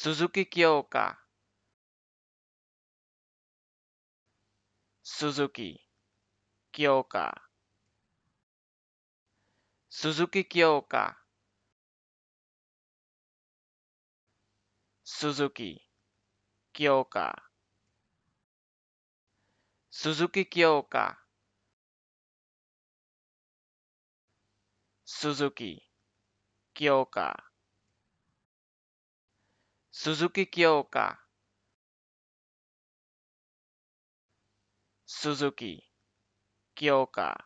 鈴木京香鈴木京香鈴木京香鈴木京香鈴木京香鈴木京香鈴木京香鈴木京香